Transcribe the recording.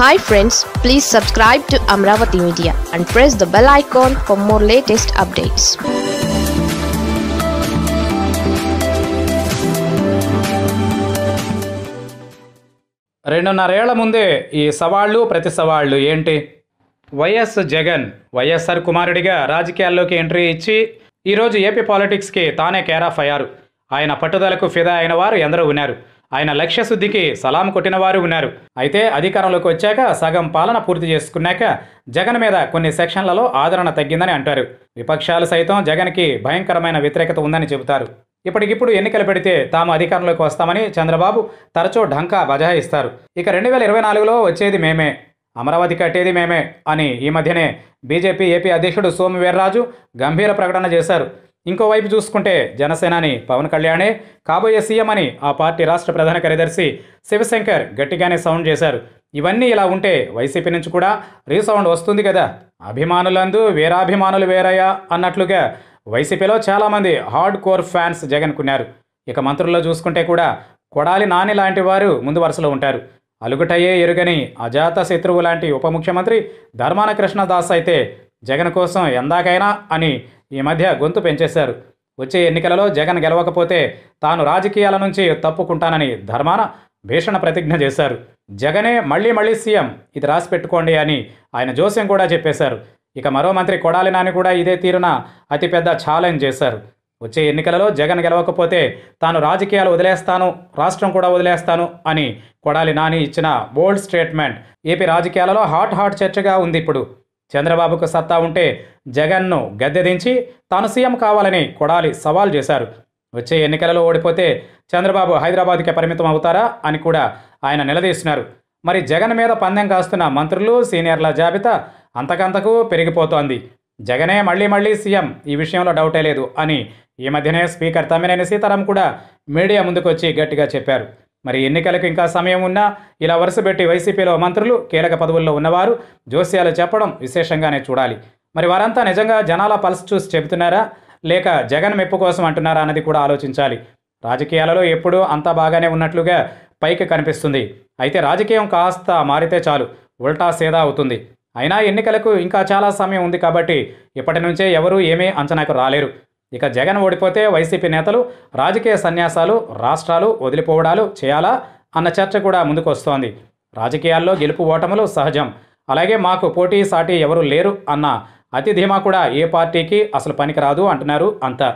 hi friends please subscribe to Amaravati media and press the bell icon for more latest updates రెండున్నరేళ్ల ముందే ఈ సవాళ్ళు ప్రతి సవాళ్ళు ఏంటి వైఎస్ జగన్ వైఎస్ఆర్ కుమారుడిగా రాజకీయాల్లోకి ఎంట్రీ ఇచ్చి ఈరోజు ఏపీ పాలిటిక్స్కి తానే కేరాఫ్ అయ్యారు ఆయన పట్టుదలకు ఫిదా అయిన వారు ఎందరో ఉన్నారు ఆయన లక్ష్య శుద్ధికి సలాం కొట్టిన వారు ఉన్నారు అయితే అధికారంలోకి వచ్చాక సగం పాలన పూర్తి చేసుకున్నాక జగన్ మీద కొన్ని సెక్షన్లలో ఆదరణ తగ్గిందని అంటారు విపక్షాలు సైతం జగన్కి భయంకరమైన వ్యతిరేకత ఉందని చెబుతారు ఇప్పటికిప్పుడు ఎన్నికలు పెడితే తాము అధికారంలోకి వస్తామని చంద్రబాబు తరచూ ఢంకా బజాయిస్తారు ఇక రెండు వేల ఇరవై నాలుగులో వచ్చేది మేమే అమరావతి కట్టేది మేమే అని ఈ మధ్యనే బీజేపీ ఏపీ అధ్యక్షుడు సోము వీర్రాజు గంభీర ప్రకటన చేశారు ఇంకోవైపు చూసుకుంటే జనసేనాని పవన్ కళ్యాణే కాబోయే సీఎం అని ఆ పార్టీ రాష్ట్ర ప్రధాన కార్యదర్శి శివశంకర్ గట్టిగానే సౌండ్ చేశారు ఇవన్నీ ఇలా ఉంటే వైసీపీ నుంచి కూడా రీసౌండ్ వస్తుంది కదా అభిమానులందు వేరాభిమానులు వేరయ్యా అన్నట్లుగా వైసీపీలో చాలామంది హార్డ్ కోర్ ఫ్యాన్స్ జగన్కున్నారు ఇక మంత్రుల్లో చూసుకుంటే కూడా కొడాలి నాని లాంటి వారు ముందు వరుసలో ఉంటారు అలుగుటయే ఎరుగని అజాత శత్రువు లాంటి ఉప ముఖ్యమంత్రి ధర్మాన కృష్ణదాస్ అయితే జగన్ కోసం ఎందాకైనా అని ఈ మధ్య గొంతు పెంచేశారు వచ్చే ఎన్నికలలో జగన్ గెలవకపోతే తాను రాజకీయాల నుంచి తప్పుకుంటానని ధర్మాన భీషణ ప్రతిజ్ఞ చేశారు జగనే మళ్ళీ మళ్ళీ సీఎం ఇది రాసి పెట్టుకోండి అని ఆయన జోస్యం కూడా చెప్పేశారు ఇక మరో మంత్రి కొడాలి నాని కూడా ఇదే తీరున అతిపెద్ద ఛాలెంజ్ చేశారు వచ్చే ఎన్నికలలో జగన్ గెలవకపోతే తాను రాజకీయాలు వదిలేస్తాను రాష్ట్రం కూడా వదిలేస్తాను అని కొడాలి నాని ఇచ్చిన బోల్డ్ స్టేట్మెంట్ ఏపీ రాజకీయాలలో హాట్ హాట్ చర్చగా ఉంది ఇప్పుడు చంద్రబాబుకు సత్తా ఉంటే జగన్ను గద్దెదించి తాను సీఎం కావాలని కొడాలి సవాల్ చేశారు వచ్చే ఎన్నికలలో ఓడిపోతే చంద్రబాబు హైదరాబాద్కే పరిమితం అవుతారా అని కూడా ఆయన నిలదీస్తున్నారు మరి జగన్ మీద పందెం కాస్తున్న మంత్రులు సీనియర్ల జాబితా అంతకంతకు పెరిగిపోతోంది జగనే మళ్ళీ మళ్ళీ సీఎం ఈ విషయంలో డౌటే లేదు అని ఈ మధ్యనే స్పీకర్ తమ్మినేని సీతారాం కూడా మీడియా ముందుకొచ్చి గట్టిగా చెప్పారు మరి ఎన్నికలకు ఇంకా సమయం ఉన్నా ఇలా వరుసపెట్టి వైసీపీలో మంత్రులు కీలక పదవుల్లో ఉన్నవారు జోస్యాలు చెప్పడం విశేషంగానే చూడాలి మరి వారంతా నిజంగా జనాల పల్స్ చూసి చెబుతున్నారా లేక జగన్ మెప్పు కోసం అంటున్నారా అన్నది కూడా ఆలోచించాలి రాజకీయాలలో ఎప్పుడూ అంతా బాగానే ఉన్నట్లుగా పైకి కనిపిస్తుంది అయితే రాజకీయం కాస్త మారితే చాలు ఉల్టా సేదా అవుతుంది అయినా ఎన్నికలకు ఇంకా చాలా సమయం ఉంది కాబట్టి ఇప్పటి నుంచే ఎవరూ ఏమీ అంచనాకు రాలేరు ఇక జగన్ ఓడిపోతే వైసీపీ నేతలు రాజకీయ సన్యాసాలు రాష్ట్రాలు వదిలిపోవడాలు చేయాలా అన్న చర్చ కూడా ముందుకొస్తోంది రాజకీయాల్లో గెలుపు ఓటములు సహజం అలాగే మాకు పోటీ సాటి ఎవరు లేరు అన్న అతి ధీమా కూడా ఏ పార్టీకి అసలు పనికిరాదు అంటున్నారు అంతా